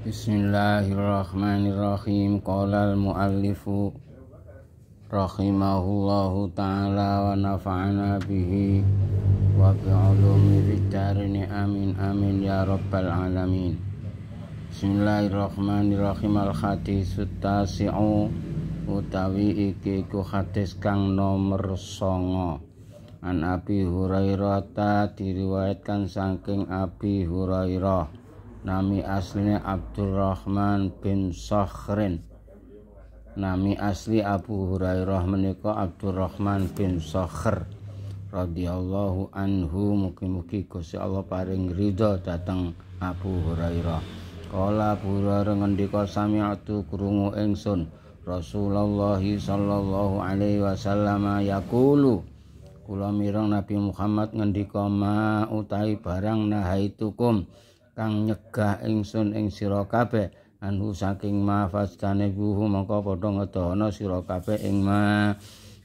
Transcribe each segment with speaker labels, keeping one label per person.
Speaker 1: Bismillahirrahmanirrahim Qala al-muallifu Rahimahullahu ta'ala Wa nafa'ana bihi Wa bi'ulumi Bidharini amin amin Ya Rabbal Alamin Bismillahirrahmanirrahim Al-Khadisu utasi'u Utawi iki ku Kang nomor songo An Abi Hurairah Ta diriwayatkan Sangking Abi Hurairah Nami aslinya Abdurrahman bin Sokhrin Nami asli Abu Hurairah menika Abdurrahman bin Sokhr radhiyallahu anhu mugi-mugi Gusti Allah paring ridho datang Abu Hurairah Kala Abu Hurairah ngendika sami'atu krungu ingsun Rasulullah sallallahu alaihi wasallam yaqulu Kula mirong Nabi Muhammad ngendika ma utahi barang nahaitukum kang nyegah ingsun ing sira kabeh anhu saking mafastane guhu mongko padha ngedohana sira kabeh ing ma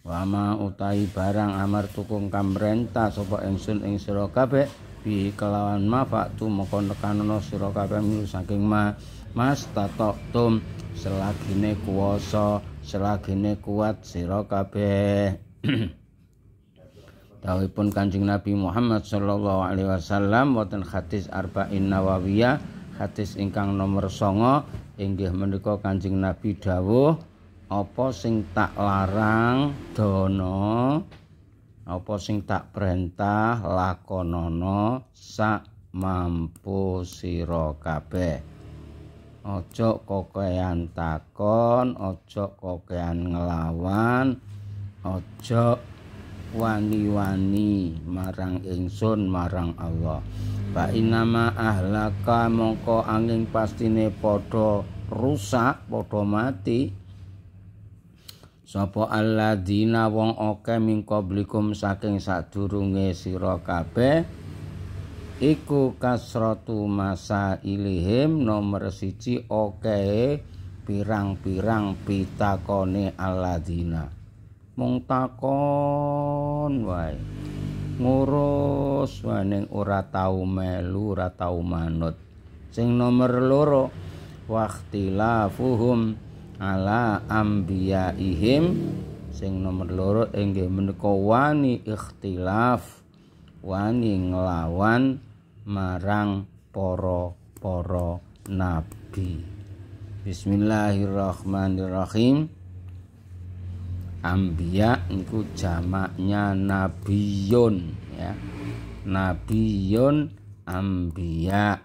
Speaker 1: wa ma utahi barang amar tukung kamrentah sapa ingsun ing sira kabeh bi kelawan mafatu mongko nekanono sira kabeh saking ma mas tatok tum selagine kuwasa selagine kuat sira kabeh Dawipun Kanjeng Nabi Muhammad sallallahu alaihi wasallam wonten hadis arba'in nawawiyah hadis ingkang nomor 9 inggih menika Kanjeng Nabi dawuh apa sing tak larang dono apa sing tak perintah lakonono sak mampu sira kabeh aja kokean takon aja kokean ngelawan aja wani-wani marang ingsun marang Allah fa inama ahlaka mongko angin pastine padha rusak padha mati sapa alladzina wong oke min qablikum saking sadurunge sira kabeh iku kasratu masa ilihim nomor siji oke pirang-pirang pitakone alladzina mung takon wae ngurus waning ora tau melu ora tau manut sing nomor loro waqtilafuhum ala ambiyaihim sing nomor loro inggih menika wani ikhtilaf wani nglawan marang para-para nabi Bismillahirrahmanirrahim Ambia, itu jamaknya nabiyun ya. Nabiyun ambia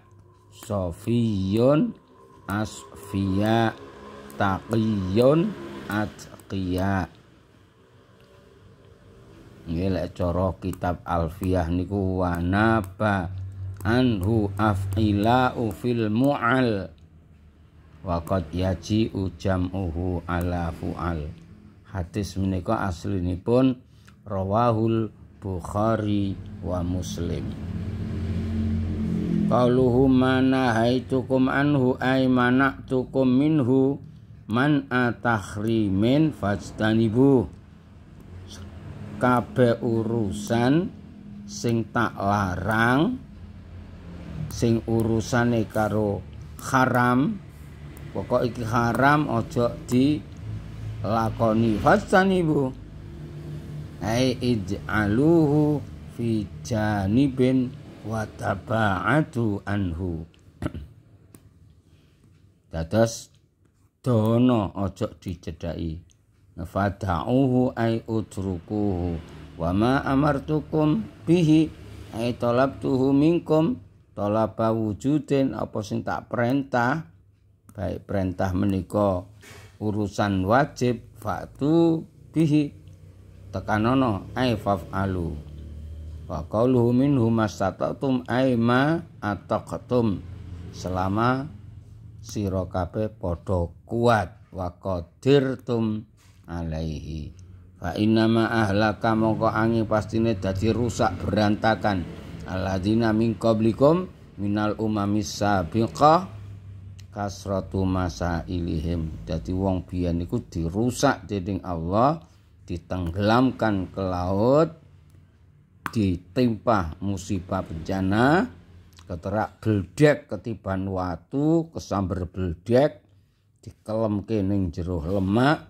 Speaker 1: sofiyun asfiya, taqiyun atqiya. Nggih lek cara kitab Alfiyah niku wanaba anhu af'ila ufil mu'al wa qad yaji ujam'uhu ala fu'al hadis menika aslinipun rawahul Bukhari wa Muslim Qauluhu mana haitukum anhu ay mana'tukum minhu man atakhrimin fajtanibu kabeh urusan sing tak larang sing urusane karo haram pokok iki haram ojo di lakoni fastanibu ai ij'aluhu fi janibin wa taba'atu anhu dados dono ojo dicedai. fada'uhu ai utrukuhu wa ma amartukum bihi ai talabtuhu minkum talaba wujudin apa sing tak perintah baik perintah menika urusan wajib fa'tu bihi tekanono ay faf'alu wa humas minhu tum ai ma ataqtum selama sira kabeh padha kuat wa tum alaihi fa inama ahlaka mongko angi pastine dadi rusak berantakan alladzina min qablikum minal umamis sabiqah kasratu ilihim jadi wong biyen itu dirusak jadi Allah ditenggelamkan ke laut ditimpa musibah bencana keterak beldek ketiban watu kesamber beldek dikelem kening jeruh lemak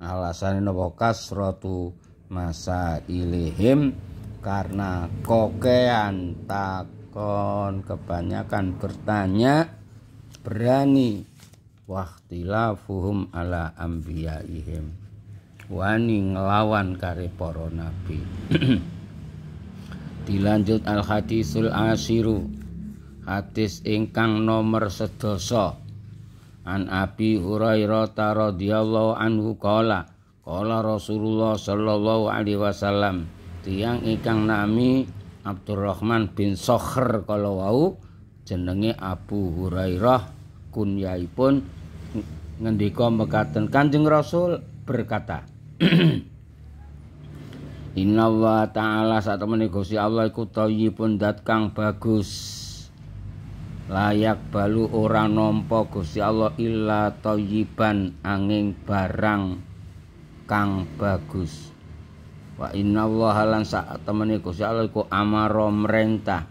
Speaker 1: alasane napa kasratu ilihim karena kokean takon kebanyakan bertanya berani wahtilafuhum ala ambiyaihim wani ngelawan kare para nabi dilanjut al hadisul asiru hadis ingkang nomor sedoso. an abi hurairah radhiyallahu anhu kola, kola rasulullah sallallahu alaihi wasallam tiang ingkang nami Abdurrahman bin Sokher kalau wau jenenge Abu Hurairah kunyaipun ngendika mekaten Kanjeng Rasul berkata Innallaha ta'ala satemene Gusti Allah iku thayyibun dzat kang bagus layak balu ora nampa Gusti Allah illa thayyiban angin barang kang bagus wa innallaha lan satemene Gusti Allah ku amaro merintah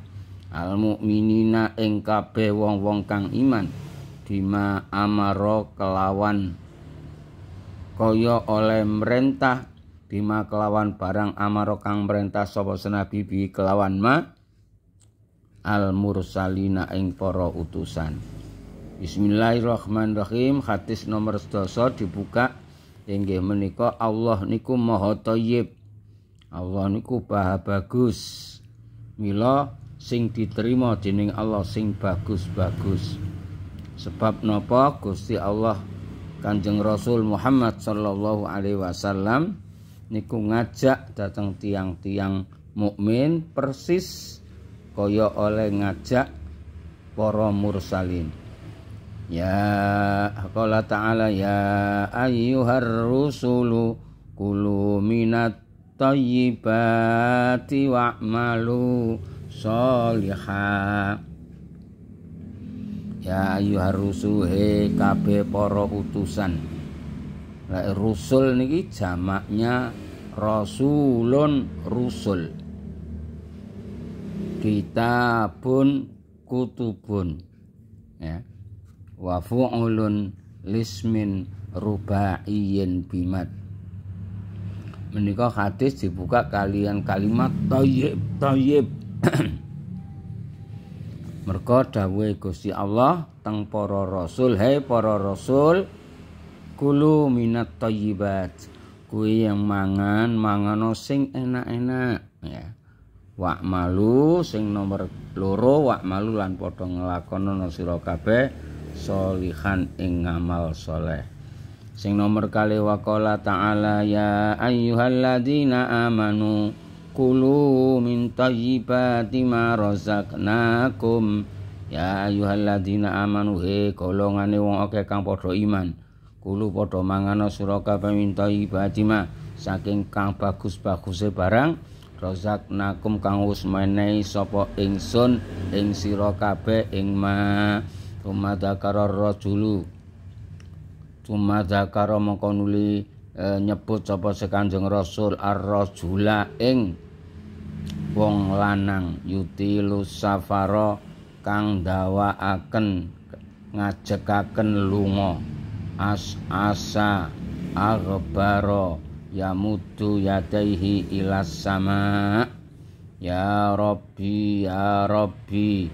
Speaker 1: al mukminina ing kabeh wong-wong kang iman bima amaro kelawan kaya oleh merentah bima kelawan barang amaro kang merentah sapa senabi bi kelawan ma al mursalina ing para utusan Bismillahirrahmanirrahim hadis nomor sedasa dibuka inggih menika Allah niku maha Allah niku maha bagus mila sing diterima dening Allah sing bagus-bagus sebab nopo Gusti Allah Kanjeng Rasul Muhammad sallallahu alaihi wasallam niku ngajak datang tiang-tiang mukmin persis kaya oleh ngajak para mursalin ya qala ta'ala ya ayyuhar rusulu kulu minat tayyibati wa'malu wa soliha Ya ayuhar rusuhe kabe poro utusan. Lek rusul niki jamaknya rasulun rusul. Kita pun kutubun. Ya. Wa fu'ulun lismin rubaiyin bimat. Menikah hadis dibuka kalian kalimat tayyib tayyib Merka dawuhe Gusti Allah teng para rasul, "Hai hey, para rasul, kulu minat thayyibat." Kuwi yang mangan, mangano sing enak-enak, ya. Wak malu sing nomor loro wak malu lan padha nglakonana sira kabeh salihan ing ngamal saleh. Sing nomor kali waqala ta'ala ya ayyuhalladzina amanu kulu min tayyibati ma razaqnakum ya ayyuhalladzina amanu he golongane wong akeh kang padha iman kulu padha mangano sura kabeh min tayyibati saking kang bagus-baguse barang Rozaknakum kang usmanai menehi sapa ingsun ing sira kabeh ing ma tumadzakara rajulu tumadzakara mongko nuli eh, nyebut sapa sekanjeng rasul ar-rajula ing wong lanang lu safara kang dawaaken ngajekaken lunga asasa asa aghbara yamuddu yadaihi ilas sama ya rabbi ya rabbi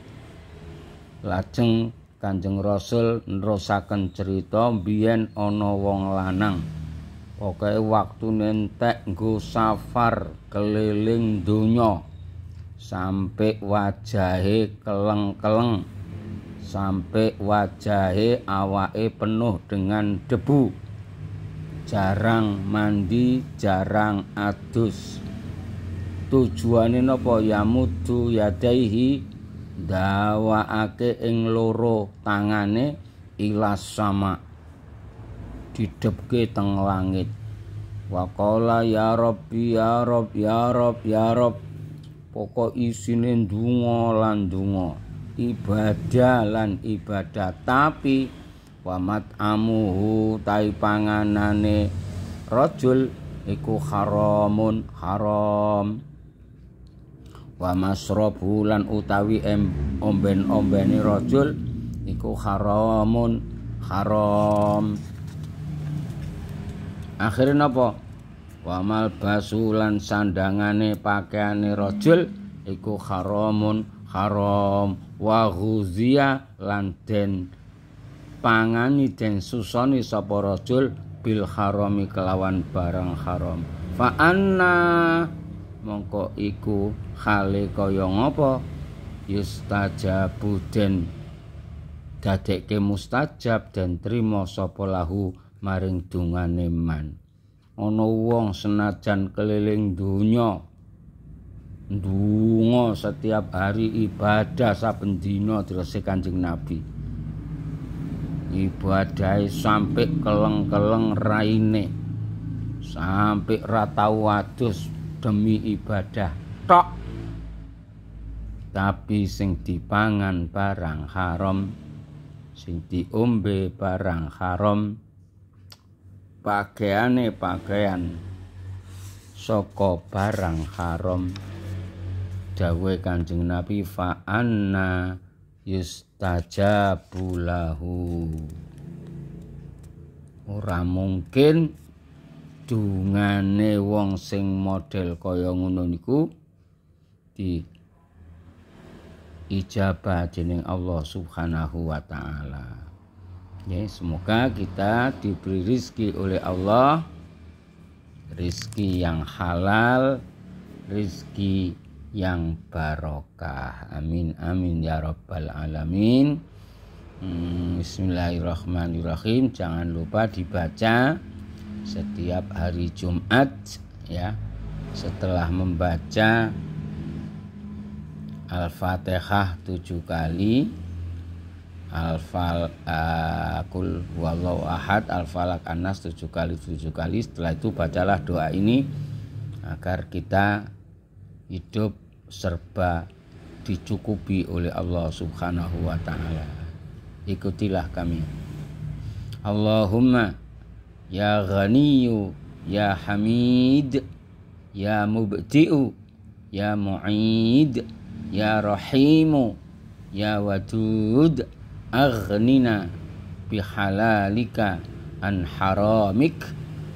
Speaker 1: lajeng kanjeng rasul nerusaken cerita biyen ana wong lanang pokoknya waktu nentek nggo safar keliling dunyo, sampai wajahe keleng-keleng sampai wajahe awake penuh dengan debu jarang mandi jarang adus tujuane napa yamudu yadaihi dawaake ing loro tangane ilas sama didhepke teng langit waqala ya rabbi ya rob ya rob ya rob pokok isine ndonga lan ndonga ibadah lan ibadah tapi wamat amuhu tai panganane rajul iku haramun haram wa masrabu lan utawi omben ombeni rajul iku haramun haram akhire napa wa mal basulan sandangane pakeane rajul iku haramun haram wa ghuziya lan den pangani den susoni sapa rajul bil harami kelawan barang haram fa anna mongko iku hale kaya ngapa yustajabu den dadekke mustajab dan trimo sapa lahu maring dungane man ana wong senajan keliling donya ndonga setiap hari ibadah saben dina direse Kanjeng Nabi ibadah sampai keleng-keleng raine sampai ratau wadus demi ibadah tok tapi sing dipangan barang haram sing diombe barang haram pakaiane pakaian saka barang haram dawuh Kanjeng Nabi fa anna lahu ora mungkin dungane wong sing model kaya ngono niku di ijabah dening Allah Subhanahu wa taala Ya, semoga kita diberi rizki oleh Allah Rizki yang halal Rizki yang barokah Amin amin ya rabbal alamin hmm, Bismillahirrahmanirrahim Jangan lupa dibaca setiap hari Jumat ya setelah membaca Al-Fatihah tujuh kali Alfal Kul eh, Wallahu Ahad Alfalak Anas tujuh kali tujuh kali setelah itu bacalah doa ini agar kita hidup serba dicukupi oleh Allah Subhanahu wa taala. Ikutilah kami. Allahumma ya Ghaniyu ya Hamid ya Mubti'u ya Mu'id ya Rahimu ya Wadud aghnina bihalalika an haramik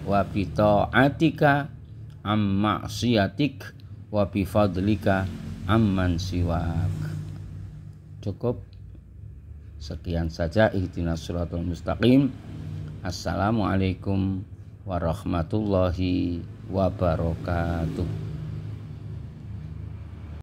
Speaker 1: wa ta'atika am ma'siyatik wa fadlika amman siwak cukup sekian saja ihdinas suratul mustaqim assalamualaikum warahmatullahi wabarakatuh